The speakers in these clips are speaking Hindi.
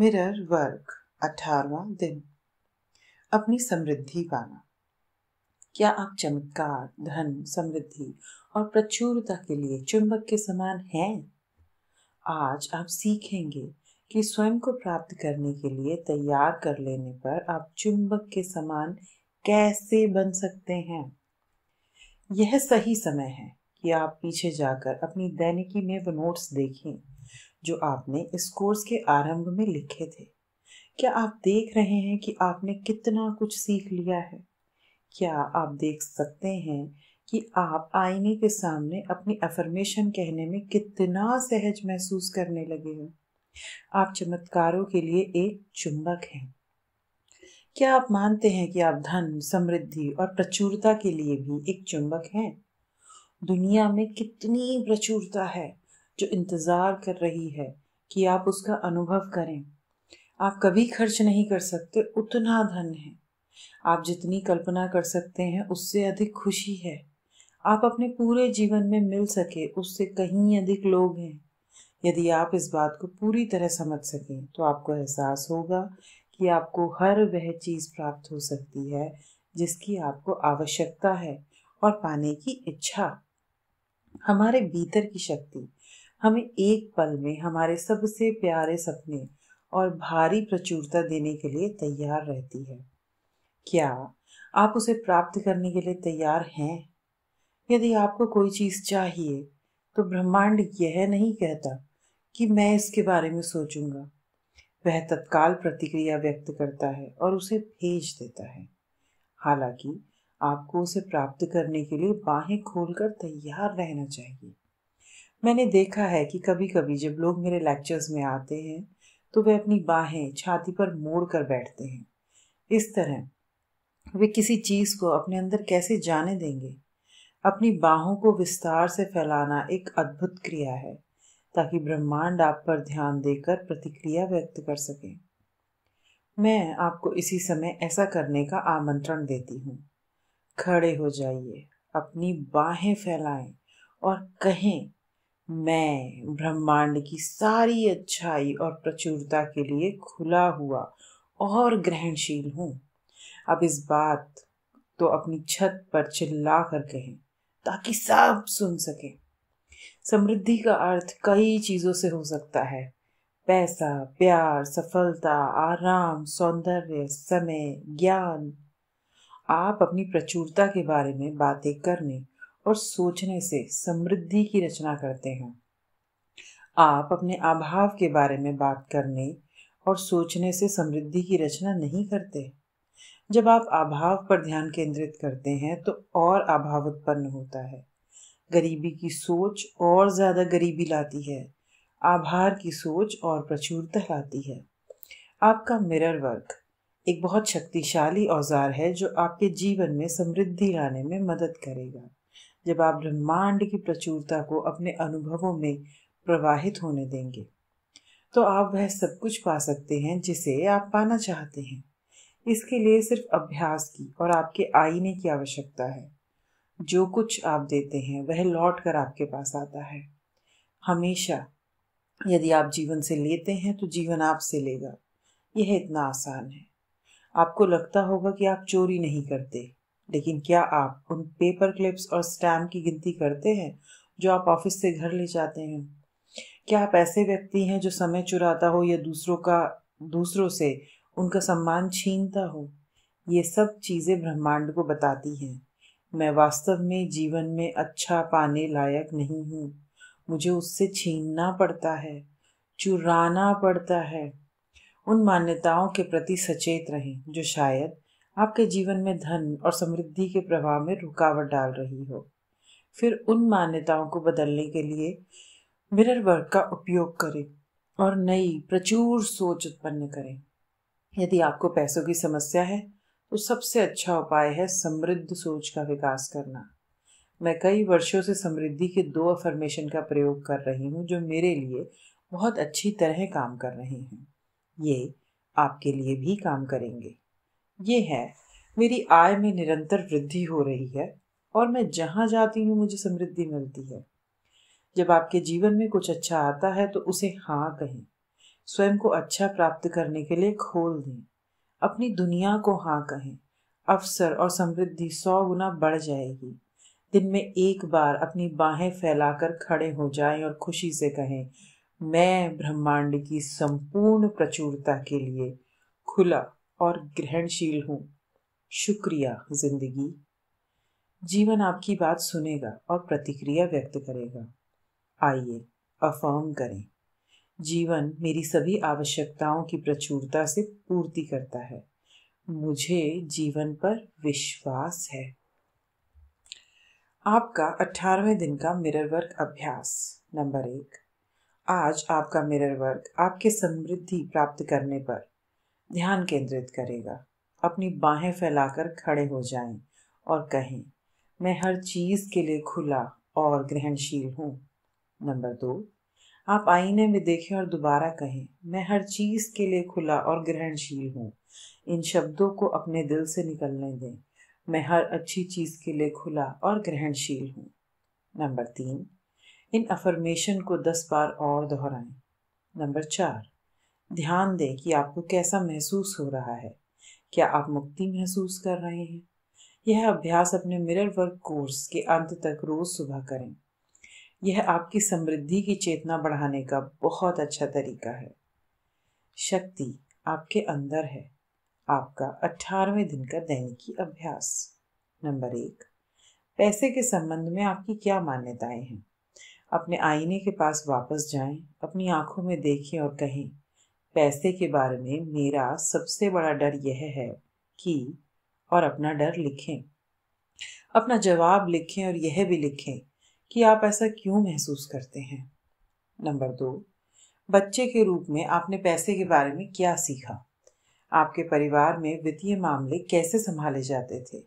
मिरर वर्क अठारवा दिन अपनी समृद्धि पाना क्या आप चमत्कार धन समृद्धि और प्रचुरता के लिए चुंबक के समान हैं आज आप सीखेंगे कि स्वयं को प्राप्त करने के लिए तैयार कर लेने पर आप चुंबक के समान कैसे बन सकते हैं यह सही समय है कि आप पीछे जाकर अपनी दैनिकी में वो नोट्स देखें जो आपने इस कोर्स के आरंभ में लिखे थे क्या आप देख रहे हैं कि आपने कितना कुछ सीख लिया है क्या आप देख सकते हैं कि आप आईने के सामने अपनी अफर्मेशन कहने में कितना सहज महसूस करने लगे हो आप चमत्कारों के लिए एक चुंबक हैं क्या आप मानते हैं कि आप धन समृद्धि और प्रचुरता के लिए भी एक चुंबक हैं दुनिया में कितनी प्रचुरता है जो इंतज़ार कर रही है कि आप उसका अनुभव करें आप कभी खर्च नहीं कर सकते उतना धन है आप जितनी कल्पना कर सकते हैं उससे अधिक खुशी है आप अपने पूरे जीवन में मिल सके उससे कहीं अधिक लोग हैं यदि आप इस बात को पूरी तरह समझ सकें तो आपको एहसास होगा कि आपको हर वह चीज़ प्राप्त हो सकती है जिसकी आपको आवश्यकता है और पाने की इच्छा हमारे भीतर की शक्ति हमें एक पल में हमारे सबसे प्यारे सपने और भारी प्रचुरता देने के लिए तैयार रहती है क्या आप उसे प्राप्त करने के लिए तैयार हैं यदि आपको कोई चीज़ चाहिए तो ब्रह्मांड यह नहीं कहता कि मैं इसके बारे में सोचूंगा वह तत्काल प्रतिक्रिया व्यक्त करता है और उसे भेज देता है हालांकि आपको उसे प्राप्त करने के लिए बाहें खोलकर तैयार रहना चाहिए मैंने देखा है कि कभी कभी जब लोग मेरे लेक्चर्स में आते हैं तो वे अपनी बाहें छाती पर मोड़ कर बैठते हैं इस तरह वे किसी चीज़ को अपने अंदर कैसे जाने देंगे अपनी बाहों को विस्तार से फैलाना एक अद्भुत क्रिया है ताकि ब्रह्मांड आप पर ध्यान देकर प्रतिक्रिया व्यक्त कर सकें मैं आपको इसी समय ऐसा करने का आमंत्रण देती हूँ खड़े हो जाइए अपनी बाहें फैलाएं और कहें मैं ब्रह्मांड की सारी अच्छाई और प्रचुरता के लिए खुला हुआ और ग्रहणशील हूँ अब इस बात तो अपनी छत पर चिल्ला कर कहें ताकि सब सुन सकें समृद्धि का अर्थ कई चीज़ों से हो सकता है पैसा प्यार सफलता आराम सौंदर्य समय ज्ञान आप अपनी प्रचुरता के बारे में बातें करने और सोचने से समृद्धि की रचना करते हैं आप अपने अभाव के बारे में बात करने और सोचने से समृद्धि की रचना नहीं करते जब आप अभाव पर ध्यान केंद्रित करते हैं तो और अभाव उत्पन्न होता है गरीबी की सोच और ज़्यादा गरीबी लाती है आभार की सोच और प्रचुरता लाती है आपका मिरर वर्क एक बहुत शक्तिशाली औजार है जो आपके जीवन में समृद्धि लाने में मदद करेगा जब आप ब्रह्मांड की प्रचुरता को अपने अनुभवों में प्रवाहित होने देंगे तो आप वह सब कुछ पा सकते हैं जिसे आप पाना चाहते हैं इसके लिए सिर्फ अभ्यास की और आपके आईने की आवश्यकता है जो कुछ आप देते हैं वह लौट कर आपके पास आता है हमेशा यदि आप जीवन से लेते हैं तो जीवन आपसे लेगा यह इतना आसान है आपको लगता होगा कि आप चोरी नहीं करते लेकिन क्या आप उन पेपर क्लिप्स और स्टैम्प की गिनती करते हैं जो आप ऑफिस से घर ले जाते हैं क्या आप ऐसे व्यक्ति हैं जो समय चुराता हो या दूसरों का दूसरों से उनका सम्मान छीनता हो ये सब चीज़ें ब्रह्मांड को बताती हैं मैं वास्तव में जीवन में अच्छा पाने लायक नहीं हूँ मुझे उससे छीनना पड़ता है चुराना पड़ता है उन मान्यताओं के प्रति सचेत रहें जो शायद आपके जीवन में धन और समृद्धि के प्रभाव में रुकावट डाल रही हो फिर उन मान्यताओं को बदलने के लिए मिरर वर्क का उपयोग करें और नई प्रचुर सोच उत्पन्न करें यदि आपको पैसों की समस्या है तो सबसे अच्छा उपाय है समृद्ध सोच का विकास करना मैं कई वर्षों से समृद्धि के दो अफर्मेशन का प्रयोग कर रही हूँ जो मेरे लिए बहुत अच्छी तरह काम कर रहे हैं ये आपके लिए भी काम करेंगे ये है मेरी आय में निरंतर वृद्धि हो रही है और मैं जहाँ जाती हूँ मुझे समृद्धि मिलती है जब आपके जीवन में कुछ अच्छा आता है तो उसे हाँ कहें स्वयं को अच्छा प्राप्त करने के लिए खोल दें अपनी दुनिया को हाँ कहें अवसर और समृद्धि सौ गुना बढ़ जाएगी दिन में एक बार अपनी बाहें फैलाकर खड़े हो जाएं और खुशी से कहें मैं ब्रह्मांड की संपूर्ण प्रचुरता के लिए खुला और ग्रहणशील हूँ शुक्रिया जिंदगी जीवन आपकी बात सुनेगा और प्रतिक्रिया व्यक्त करेगा आइए अफर्म करें जीवन मेरी सभी आवश्यकताओं की प्रचुरता से पूर्ति करता है मुझे जीवन पर विश्वास है आपका अठारहवें दिन का मिरर वर्क अभ्यास नंबर एक आज आपका मिरर वर्क आपके समृद्धि प्राप्त करने पर ध्यान केंद्रित करेगा अपनी बाहें फैलाकर खड़े हो जाएं और कहें मैं हर चीज़ के लिए खुला और ग्रहणशील हूँ नंबर दो आप आईने में देखें और दोबारा कहें मैं हर चीज़ के लिए खुला और ग्रहणशील हूँ इन शब्दों को अपने दिल से निकलने दें मैं हर अच्छी चीज़ के लिए खुला और ग्रहणशील हूँ नंबर तीन इन अफर्मेशन को दस बार और दोहराएं नंबर चार ध्यान दें कि आपको कैसा महसूस हो रहा है क्या आप मुक्ति महसूस कर रहे हैं यह अभ्यास अपने मिरर वर्क कोर्स के अंत तक रोज सुबह करें यह आपकी समृद्धि की चेतना बढ़ाने का बहुत अच्छा तरीका है शक्ति आपके अंदर है आपका अठारहवें दिन का दैनिकी अभ्यास नंबर एक पैसे के संबंध में आपकी क्या मान्यताएं हैं अपने आईने के पास वापस जाएं, अपनी आंखों में देखें और कहें पैसे के बारे में मेरा सबसे बड़ा डर यह है कि और अपना डर लिखें अपना जवाब लिखें और यह भी लिखें कि आप ऐसा क्यों महसूस करते हैं नंबर दो बच्चे के रूप में आपने पैसे के बारे में क्या सीखा आपके परिवार में वित्तीय मामले कैसे संभाले जाते थे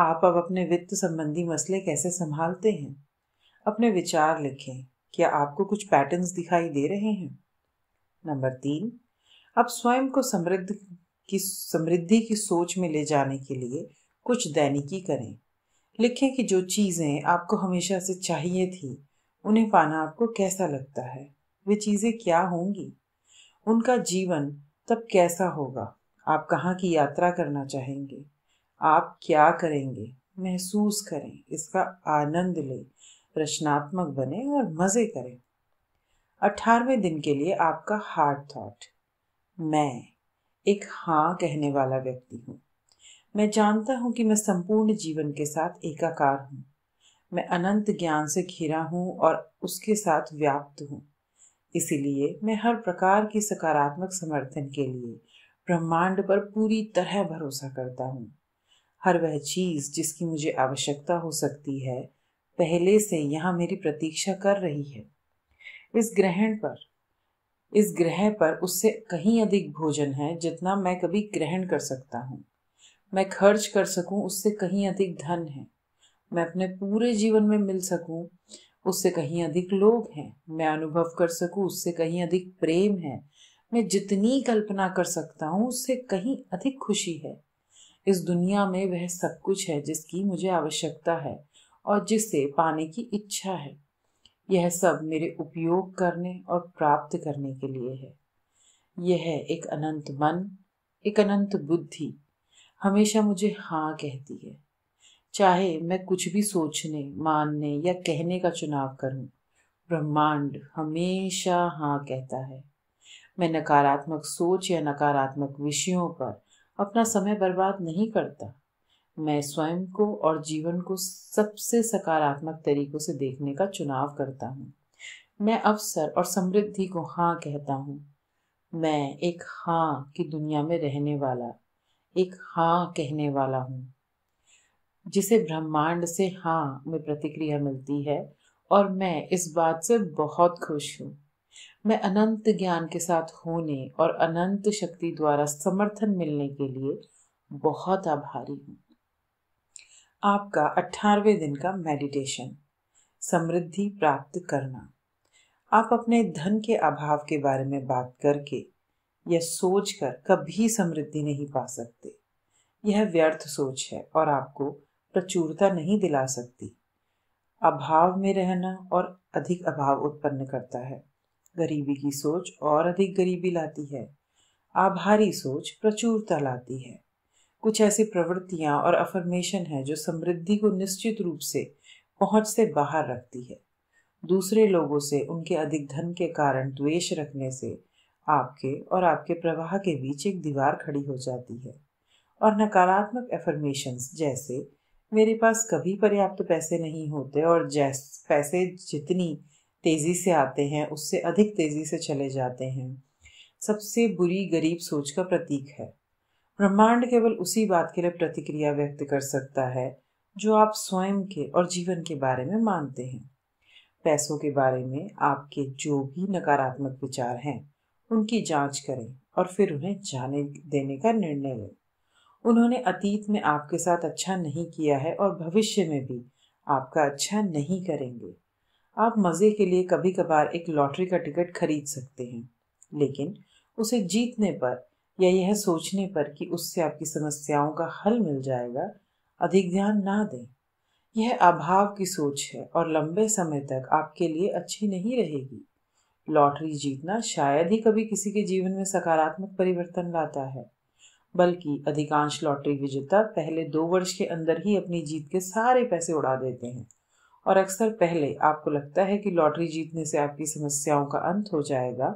आप अब अपने वित्त संबंधी मसले कैसे संभालते हैं अपने विचार लिखें क्या आपको कुछ पैटर्न्स दिखाई दे रहे हैं नंबर तीन अब स्वयं को समृद्ध की समृद्धि की सोच में ले जाने के लिए कुछ दैनिकी करें लिखें कि जो चीज़ें आपको हमेशा से चाहिए थी उन्हें पाना आपको कैसा लगता है वे चीज़ें क्या होंगी उनका जीवन तब कैसा होगा आप कहाँ की यात्रा करना चाहेंगे आप क्या करेंगे महसूस करें इसका आनंद लें रचनात्मक बने और मज़े करें अट्ठारहवें दिन के लिए आपका हार्ड थॉट मैं एक हाँ कहने वाला व्यक्ति हूँ मैं जानता हूँ कि मैं संपूर्ण जीवन के साथ एकाकार हूँ मैं अनंत ज्ञान से घिरा हूँ और उसके साथ व्याप्त हूँ इसीलिए मैं हर प्रकार की सकारात्मक समर्थन के लिए ब्रह्मांड पर पूरी तरह भरोसा करता हूँ हर वह चीज़ जिसकी मुझे आवश्यकता हो सकती है पहले से यहाँ मेरी प्रतीक्षा कर रही है इस ग्रहण पर इस ग्रह पर उससे कहीं अधिक भोजन है जितना मैं कभी ग्रहण कर सकता हूँ मैं खर्च कर सकूँ उससे कहीं अधिक धन है मैं अपने पूरे जीवन में मिल सकूँ उससे कहीं अधिक लोग हैं मैं अनुभव कर सकूँ उससे कहीं अधिक प्रेम है मैं जितनी कल्पना कर सकता हूँ उससे कहीं अधिक खुशी है इस दुनिया में वह सब कुछ है जिसकी मुझे आवश्यकता है और जिसे पाने की इच्छा है यह सब मेरे उपयोग करने और प्राप्त करने के लिए है यह है एक अनंत मन एक अनंत बुद्धि हमेशा मुझे हाँ कहती है चाहे मैं कुछ भी सोचने मानने या कहने का चुनाव करूं, ब्रह्मांड हमेशा हाँ कहता है मैं नकारात्मक सोच या नकारात्मक विषयों पर अपना समय बर्बाद नहीं करता मैं स्वयं को और जीवन को सबसे सकारात्मक तरीकों से देखने का चुनाव करता हूँ मैं अवसर और समृद्धि को हाँ कहता हूँ मैं एक हाँ की दुनिया में रहने वाला एक हाँ कहने वाला हूँ जिसे ब्रह्मांड से हाँ में प्रतिक्रिया मिलती है और मैं इस बात से बहुत खुश हूँ मैं अनंत ज्ञान के साथ होने और अनंत शक्ति द्वारा समर्थन मिलने के लिए बहुत आभारी हूँ आपका अट्ठारहवें दिन का मेडिटेशन समृद्धि प्राप्त करना आप अपने धन के अभाव के बारे में बात करके या कर कभी समृद्धि नहीं पा सकते यह व्यर्थ सोच है और आपको प्रचुरता नहीं दिला सकती अभाव में रहना और अधिक अभाव उत्पन्न करता है गरीबी की सोच और अधिक गरीबी लाती है आभारी सोच प्रचुरता लाती है कुछ ऐसी प्रवृत्तियां और अफर्मेशन है जो समृद्धि को निश्चित रूप से पहुंच से बाहर रखती है दूसरे लोगों से उनके अधिक धन के कारण द्वेष रखने से आपके और आपके प्रवाह के बीच एक दीवार खड़ी हो जाती है और नकारात्मक एफर्मेशन जैसे मेरे पास कभी पर्याप्त तो पैसे नहीं होते और जैस पैसे जितनी तेज़ी से आते हैं उससे अधिक तेज़ी से चले जाते हैं सबसे बुरी गरीब सोच का प्रतीक है ब्रह्मांड केवल उसी बात के लिए प्रतिक्रिया व्यक्त कर सकता है जो आप स्वयं के और जीवन के बारे में मानते हैं पैसों के बारे में आपके जो भी नकारात्मक विचार हैं उनकी जांच करें और फिर उन्हें जाने देने का निर्णय लें उन्होंने अतीत में आपके साथ अच्छा नहीं किया है और भविष्य में भी आपका अच्छा नहीं करेंगे आप मज़े के लिए कभी कभार एक लॉटरी का टिकट खरीद सकते हैं लेकिन उसे जीतने पर या यह सोचने पर कि उससे आपकी समस्याओं का हल मिल जाएगा अधिक ध्यान ना दें यह अभाव की सोच है और लंबे समय तक आपके लिए अच्छी नहीं रहेगी लॉटरी जीतना शायद ही कभी किसी के जीवन में सकारात्मक परिवर्तन लाता है बल्कि अधिकांश लॉटरी विजेता पहले दो वर्ष के अंदर ही अपनी जीत के सारे पैसे उड़ा देते हैं और अक्सर पहले आपको लगता है कि लॉटरी जीतने से आपकी समस्याओं का अंत हो जाएगा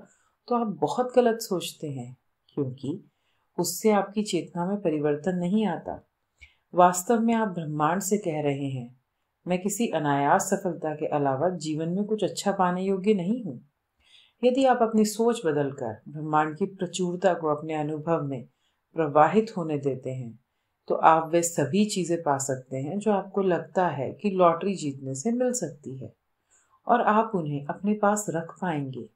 तो आप बहुत गलत सोचते हैं क्योंकि उससे आपकी चेतना में परिवर्तन नहीं आता वास्तव में आप ब्रह्मांड से कह रहे हैं मैं किसी अनायास सफलता के अलावा जीवन में कुछ अच्छा पाने योग्य नहीं हूँ यदि आप अपनी सोच बदलकर ब्रह्मांड की प्रचुरता को अपने अनुभव में प्रवाहित होने देते हैं तो आप वे सभी चीज़ें पा सकते हैं जो आपको लगता है कि लॉटरी जीतने से मिल सकती है और आप उन्हें अपने पास रख पाएंगे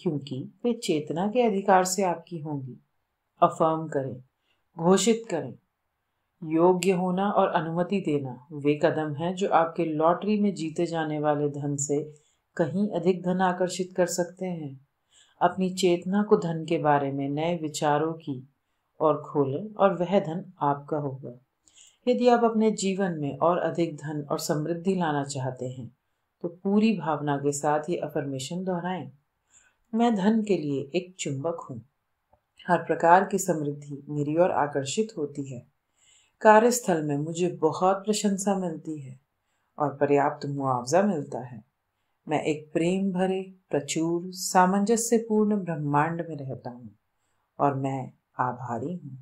क्योंकि वे चेतना के अधिकार से आपकी होंगी अफर्म करें घोषित करें योग्य होना और अनुमति देना वे कदम हैं जो आपके लॉटरी में जीते जाने वाले धन से कहीं अधिक धन आकर्षित कर सकते हैं अपनी चेतना को धन के बारे में नए विचारों की और खोलें और वह धन आपका होगा यदि आप अपने जीवन में और अधिक धन और समृद्धि लाना चाहते हैं तो पूरी भावना के साथ ये अफर्मेशन दोहराएं मैं धन के लिए एक चुंबक हूँ हर प्रकार की समृद्धि मेरी ओर आकर्षित होती है कार्यस्थल में मुझे बहुत प्रशंसा मिलती है और पर्याप्त मुआवजा मिलता है मैं एक प्रेम भरे प्रचुर सामंजस्यपूर्ण ब्रह्मांड में रहता हूँ और मैं आभारी हूँ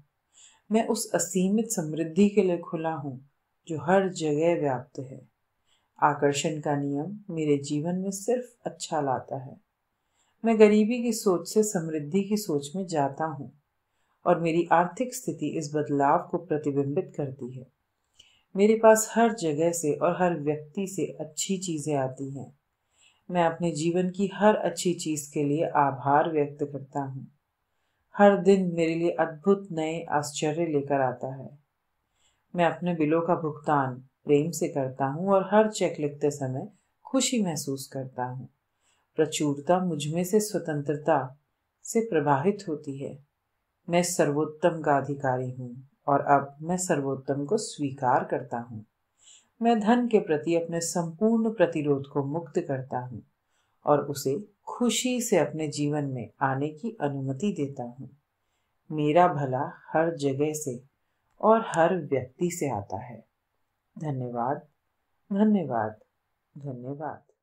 मैं उस असीमित समृद्धि के लिए खुला हूँ जो हर जगह व्याप्त है आकर्षण का नियम मेरे जीवन में सिर्फ अच्छा लाता है मैं गरीबी की सोच से समृद्धि की सोच में जाता हूँ और मेरी आर्थिक स्थिति इस बदलाव को प्रतिबिंबित करती है मेरे पास हर जगह से और हर व्यक्ति से अच्छी चीज़ें आती हैं मैं अपने जीवन की हर अच्छी चीज़ के लिए आभार व्यक्त करता हूँ हर दिन मेरे लिए अद्भुत नए आश्चर्य लेकर आता है मैं अपने बिलों का भुगतान प्रेम से करता हूँ और हर चेक लिखते समय खुशी महसूस करता हूँ प्रचुरता मुझमें से स्वतंत्रता से प्रभावित होती है मैं सर्वोत्तम का अधिकारी हूँ और अब मैं सर्वोत्तम को स्वीकार करता हूँ मैं धन के प्रति अपने संपूर्ण प्रतिरोध को मुक्त करता हूँ और उसे खुशी से अपने जीवन में आने की अनुमति देता हूँ मेरा भला हर जगह से और हर व्यक्ति से आता है धन्यवाद धन्यवाद धन्यवाद